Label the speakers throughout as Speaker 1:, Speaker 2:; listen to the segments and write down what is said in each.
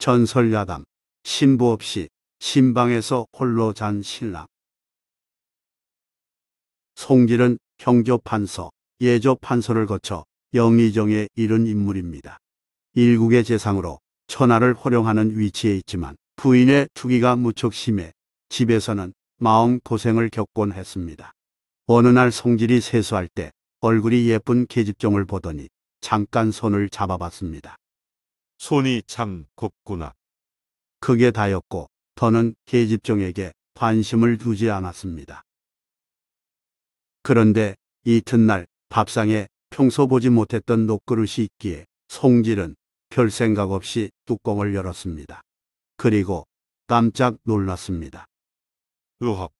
Speaker 1: 전설야담, 신부 없이 신방에서 홀로 잔 신랑. 송길은 형교판서 예조판서를 거쳐 영의정에 이른 인물입니다. 일국의 재상으로 천하를 활용하는 위치에 있지만 부인의 투기가 무척 심해 집에서는 마음 고생을 겪곤 했습니다. 어느 날 송질이 세수할 때 얼굴이 예쁜 계집종을 보더니 잠깐 손을 잡아봤습니다. 손이 참 곱구나. 그게 다였고 더는 계집종에게 관심을 두지 않았습니다. 그런데 이튿날 밥상에 평소 보지 못했던 녹그릇이 있기에 송질은 별 생각 없이 뚜껑을 열었습니다. 그리고 깜짝 놀랐습니다. 으헉.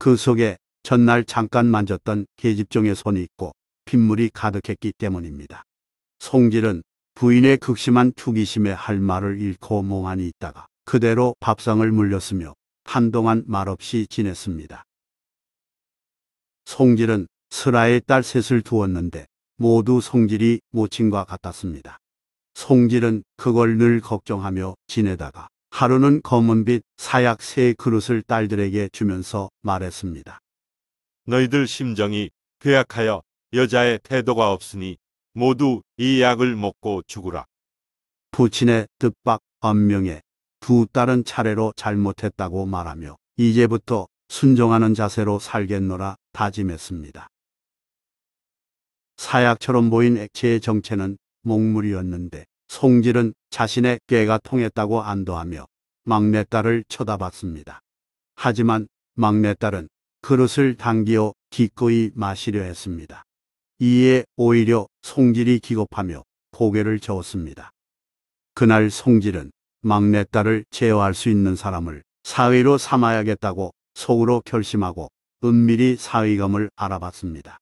Speaker 1: 그 속에 전날 잠깐 만졌던 계집종의 손이 있고 핏물이 가득했기 때문입니다. 송질은 부인의 극심한 투기심에 할 말을 잃고 몽환이 있다가 그대로 밥상을 물렸으며 한동안 말없이 지냈습니다. 송질은 슬아의 딸 셋을 두었는데 모두 송질이 모친과 같았습니다. 송질은 그걸 늘 걱정하며 지내다가 하루는 검은빛 사약 세 그릇을 딸들에게 주면서 말했습니다. 너희들 심정이 괴악하여 여자의 태도가 없으니 모두 이 약을 먹고 죽으라. 부친의 뜻밖 엄명에두 딸은 차례로 잘못했다고 말하며 이제부터 순종하는 자세로 살겠노라 다짐했습니다. 사약처럼 보인 액체의 정체는 목물이었는데 송질은 자신의 꾀가 통했다고 안도하며 막내딸을 쳐다봤습니다. 하지만 막내딸은 그릇을 당기어 기꺼이 마시려 했습니다. 이에 오히려 송질이 기겁하며 고개를 저었습니다. 그날 송질은 막내딸을 제어할 수 있는 사람을 사위로 삼아야겠다고 속으로 결심하고 은밀히 사위감을 알아봤습니다.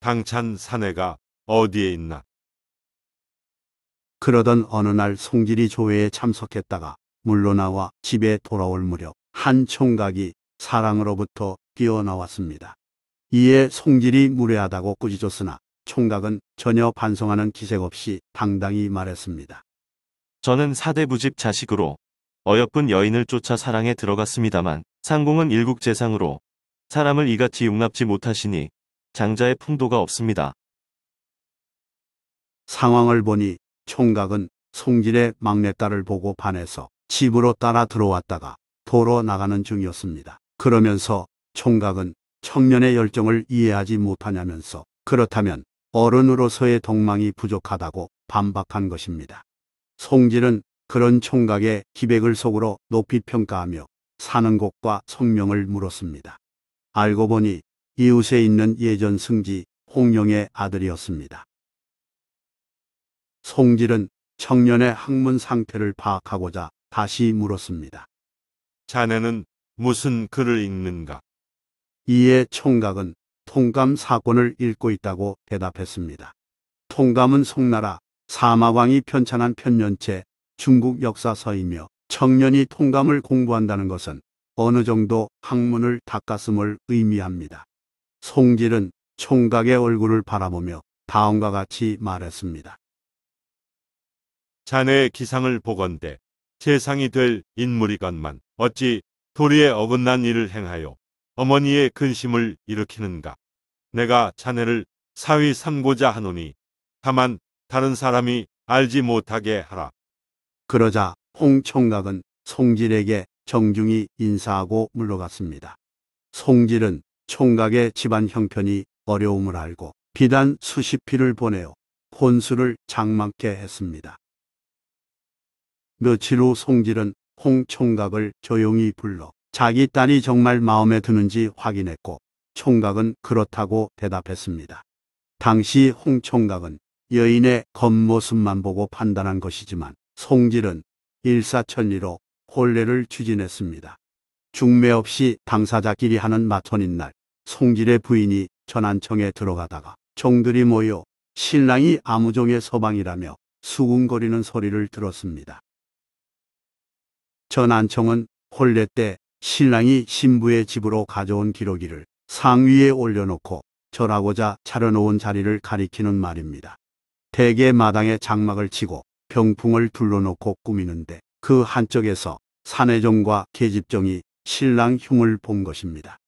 Speaker 1: 당찬 사내가 어디에 있나? 그러던 어느 날 송질이 조회에 참석했다가 물러나와 집에 돌아올 무렵 한 총각이 사랑으로부터 뛰어나왔습니다. 이에 송질이 무례하다고 꾸짖었으나 총각은 전혀 반성하는 기색 없이 당당히 말했습니다. 저는 사대부집 자식으로 어여쁜 여인을 쫓아 사랑에 들어갔습니다만 상공은 일국재상으로 사람을 이같이 용납지 못하시니 장자의 풍도가 없습니다. 상황을 보니 총각은 송질의 막내딸을 보고 반해서 집으로 따라 들어왔다가 도로 나가는 중이었습니다. 그러면서 총각은 청년의 열정을 이해하지 못하냐면서 그렇다면 어른으로서의 동망이 부족하다고 반박한 것입니다. 송질은 그런 총각의 기백을 속으로 높이 평가하며 사는 곳과 성명을 물었습니다. 알고 보니 이웃에 있는 예전 승지 홍룡의 아들이었습니다. 송질은 청년의 학문 상태를 파악하고자 다시 물었습니다. 자네는 무슨 글을 읽는가? 이에 총각은 통감 사건을 읽고 있다고 대답했습니다. 통감은 송나라 사마왕이 편찬한 편년체 중국 역사서이며 청년이 통감을 공부한다는 것은 어느 정도 학문을 닦았음을 의미합니다. 송질은 총각의 얼굴을 바라보며 다음과 같이 말했습니다. 자네의 기상을 보건대 세상이될 인물이건만 어찌 도리에 어긋난 일을 행하여 어머니의 근심을 일으키는가? 내가 자네를 사위 삼고자 하노니 다만 다른 사람이 알지 못하게 하라. 그러자 홍총각은 송질에게 정중히 인사하고 물러갔습니다. 송질은 총각의 집안 형편이 어려움을 알고 비단 수십 피를 보내어 혼수를 장막게 했습니다. 며칠 후 송질은 홍 총각을 조용히 불러 자기 딸이 정말 마음에 드는지 확인했고 총각은 그렇다고 대답했습니다. 당시 홍 총각은 여인의 겉모습만 보고 판단한 것이지만 송질은 일사천리로 혼례를 추진했습니다. 중매 없이 당사자끼리 하는 마천인 날 송질의 부인이 전안청에 들어가다가 종들이 모여 신랑이 아무종의 서방이라며 수군거리는 소리를 들었습니다. 전안청은 혼례 때 신랑이 신부의 집으로 가져온 기러기를 상위에 올려놓고 절하고자 차려놓은 자리를 가리키는 말입니다. 대개 마당에 장막을 치고 병풍을 둘러놓고 꾸미는데 그 한쪽에서 사내종과계집종이 신랑 흉을 본 것입니다.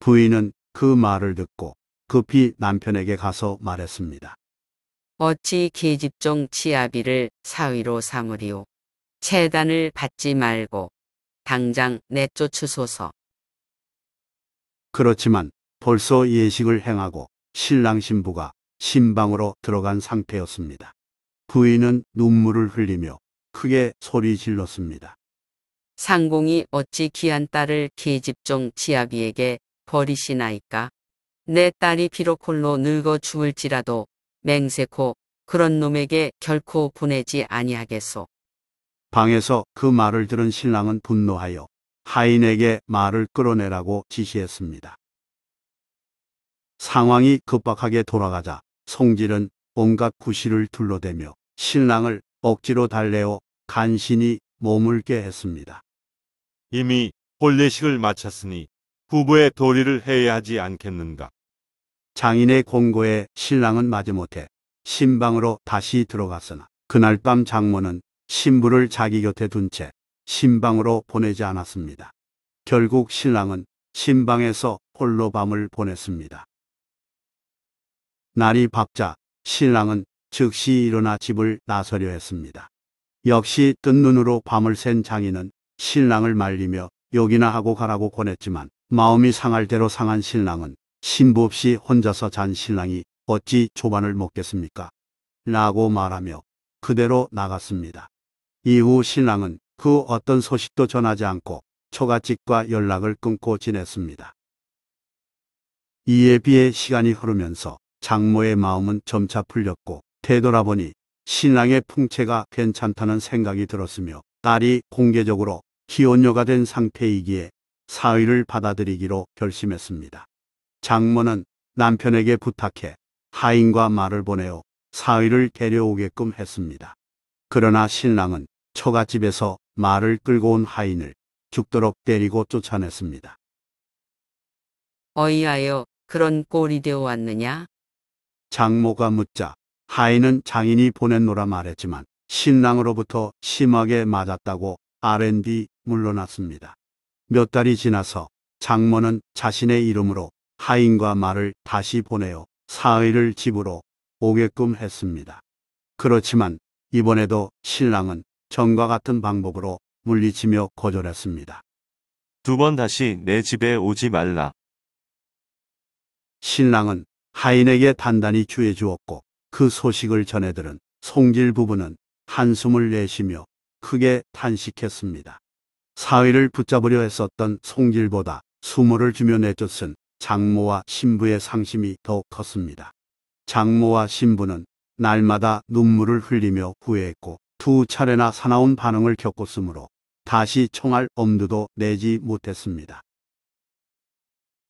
Speaker 1: 부인은 그 말을 듣고 급히 남편에게 가서 말했습니다.
Speaker 2: 어찌 계집종 치아비를 사위로 삼으리오. 채단을 받지 말고 당장 내쫓으소서.
Speaker 1: 그렇지만 벌써 예식을 행하고 신랑 신부가 신방으로 들어간 상태였습니다. 부인은 눈물을 흘리며 크게 소리 질렀습니다.
Speaker 2: 상공이 어찌 귀한 딸을 계집종 지아비에게 버리시나이까? 내 딸이 비록 홀로 늙어 죽을지라도 맹세코 그런 놈에게 결코 보내지 아니하겠소.
Speaker 1: 방에서 그 말을 들은 신랑은 분노하여 하인에게 말을 끌어내라고 지시했습니다. 상황이 급박하게 돌아가자 송질은 온갖 구실을 둘러대며 신랑을 억지로 달래어 간신히 머물게 했습니다. 이미 혼례식을 마쳤으니 부부의 도리를 해야 하지 않겠는가. 장인의 권고에 신랑은 마지못해 신방으로 다시 들어갔으나 그날 밤 장모는 신부를 자기 곁에 둔 채 신방으로 보내지 않았습니다. 결국 신랑은 신방에서 홀로 밤을 보냈습니다. 날이 밝자 신랑은 즉시 일어나 집을 나서려 했습니다. 역시 뜬 눈으로 밤을 샌 장인은 신랑을 말리며 욕이나 하고 가라고 권했지만 마음이 상할 대로 상한 신랑은 신부 없이 혼자서 잔 신랑이 어찌 조반을 먹겠습니까? 라고 말하며 그대로 나갔습니다. 이후 신랑은 그 어떤 소식도 전하지 않고 초가집과 연락을 끊고 지냈습니다. 이에 비해 시간이 흐르면서 장모의 마음은 점차 풀렸고 되돌아보니 신랑의 풍채가 괜찮다는 생각이 들었으며 딸이 공개적으로 기혼녀가 된 상태이기에 사위를 받아들이기로 결심했습니다. 장모는 남편에게 부탁해 하인과 말을 보내어 사위를 데려오게끔 했습니다. 그러나 신랑은 처갓집에서 말을 끌고 온 하인을 죽도록 때리고 쫓아냈습니다.
Speaker 2: 어이하여 그런 꼴이 되어 왔느냐?
Speaker 1: 장모가 묻자 하인은 장인이 보냈노라 말했지만 신랑으로부터 심하게 맞았다고 R&D 물러났습니다. 몇 달이 지나서 장모는 자신의 이름으로 하인과 말을 다시 보내어 사의를 집으로 오게끔 했습니다. 그렇지만 이번에도 신랑은 전과 같은 방법으로 물리치며 거절했습니다. 두 번 다시 내 집에 오지 말라. 신랑은 하인에게 단단히 주해 주었고 그 소식을 전해들은 송길 부부는 한숨을 내쉬며 크게 탄식했습니다. 사위를 붙잡으려 했었던 송길보다 수모를 주며 내쫓은 장모와 신부의 상심이 더 컸습니다. 장모와 신부는 날마다 눈물을 흘리며 후회했고 두 차례나 사나운 반응을 겪었으므로 다시 청할 엄두도 내지 못했습니다.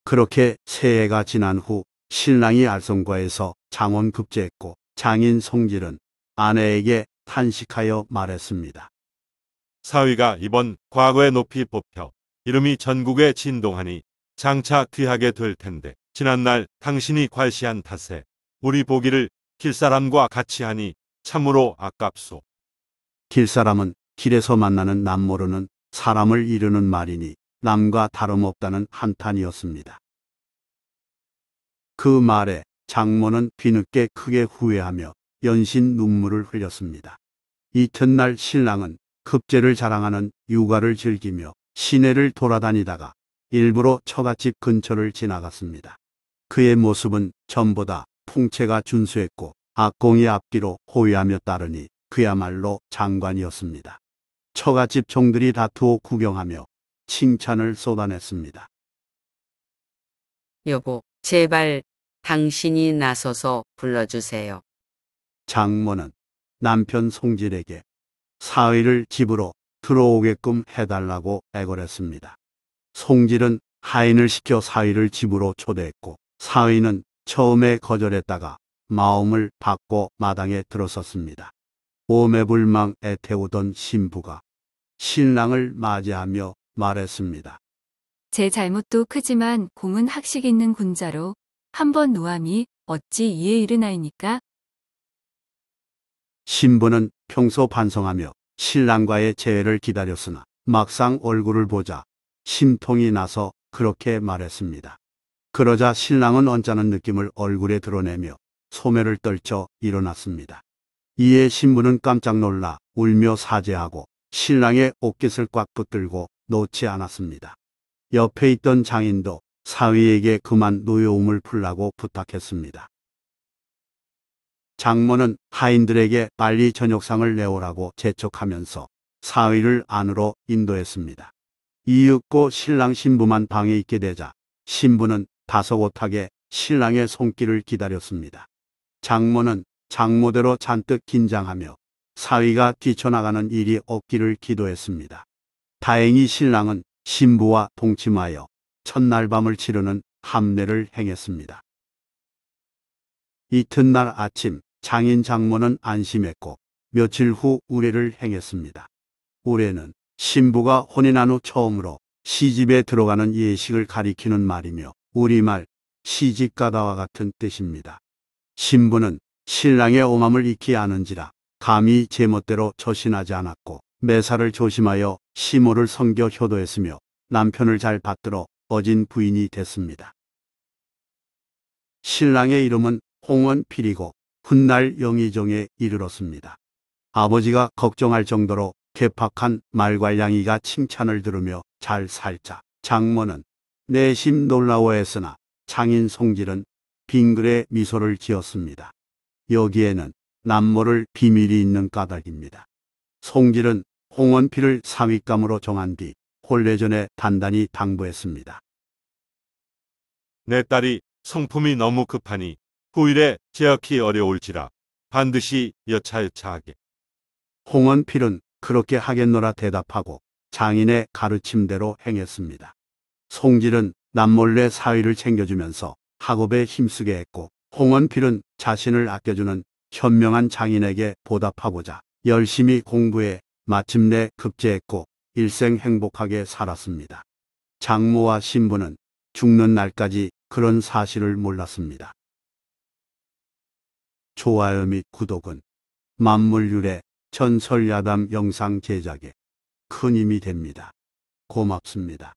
Speaker 1: 그렇게 새해가 지난 후 신랑이 알성과에서 장원 급제했고 장인 성질은 아내에게 탄식하여 말했습니다. 사위가 이번 과거의 높이 뽑혀 이름이 전국에 진동하니 장차 귀하게 될 텐데 지난날 당신이 괄시한 탓에 우리 보기를 길사람과 같이 하니 참으로 아깝소. 길사람은 길에서 만나는 남모르는 사람을 이르는 말이니 남과 다름없다는 한탄이었습니다. 그 말에 장모는 뒤늦게 크게 후회하며 연신 눈물을 흘렸습니다. 이튿날 신랑은 급제를 자랑하는 육아를 즐기며 시내를 돌아다니다가 일부러 처갓집 근처를 지나갔습니다. 그의 모습은 전보다 풍채가 준수했고 악공이 앞뒤로 호위하며 따르니 그야말로 장관이었습니다. 처갓집 종들이 다투어 구경하며 칭찬을 쏟아냈습니다.
Speaker 2: 여보, 제발 당신이 나서서 불러주세요.
Speaker 1: 장모는 남편 송질에게 사위를 집으로 들어오게끔 해달라고 애걸했습니다. 송질은 하인을 시켜 사위를 집으로 초대했고 사위는 처음에 거절했다가 마음을 바꿔 마당에 들어섰습니다. 오매불망 애태우던 신부가 신랑을 맞이하며 말했습니다.
Speaker 2: 제 잘못도 크지만 공은 학식 있는 군자로 한 번 노함이 어찌 이에 이르나이니까?
Speaker 1: 신부는 평소 반성하며 신랑과의 재회를 기다렸으나 막상 얼굴을 보자 심통이 나서 그렇게 말했습니다. 그러자 신랑은 언짢은 느낌을 얼굴에 드러내며 소매를 떨쳐 일어났습니다. 이에 신부는 깜짝 놀라 울며 사죄하고 신랑의 옷깃을 꽉 붙들고 놓지 않았습니다. 옆에 있던 장인도 사위에게 그만 노여움을 풀라고 부탁했습니다. 장모는 하인들에게 빨리 저녁상을 내오라고 재촉하면서 사위를 안으로 인도했습니다. 이윽고 신랑 신부만 방에 있게 되자 신부는 다소곳하게 신랑의 손길을 기다렸습니다. 장모는 장모대로 잔뜩 긴장하며 사위가 뛰쳐나가는 일이 없기를 기도했습니다. 다행히 신랑은 신부와 동침하여 첫날 밤을 치르는 함례를 행했습니다. 이튿날 아침 장인 장모는 안심했고 며칠 후 우례를 행했습니다. 우례는 신부가 혼인한 후 처음으로 시집에 들어가는 예식을 가리키는 말이며 우리말 시집가다와 같은 뜻입니다. 신부는 신랑의 오함을 익히 아는지라 감히 제멋대로 처신하지 않았고 매사를 조심하여 시모를 섬겨 효도했으며 남편을 잘 받들어 어진 부인이 됐습니다. 신랑의 이름은 홍원필이고 훗날 영의정에 이르렀습니다. 아버지가 걱정할 정도로 개팍한 말괄량이가 칭찬을 들으며 잘 살자. 장모는 내심 놀라워했으나 장인 송질은 빙그레 미소를 지었습니다. 여기에는 남모를 비밀이 있는 까닭입니다. 송길은 홍원필을 상위감으로 정한 뒤홀례전에 단단히 당부했습니다. 내 딸이 성품이 너무 급하니 후일에 제약이 어려울지라 반드시 여차여차하게. 홍원필은 그렇게 하겠노라 대답하고 장인의 가르침대로 행했습니다. 송질은 남몰래 사위를 챙겨주면서 학업에 힘쓰게 했고 홍원필은 자신을 아껴주는 현명한 장인에게 보답하고자 열심히 공부해 마침내 급제했고 일생 행복하게 살았습니다. 장모와 신부는 죽는 날까지 그런 사실을 몰랐습니다. 좋아요 및 구독은 만물률의 전설야담 영상 제작에 큰 힘이 됩니다. 고맙습니다.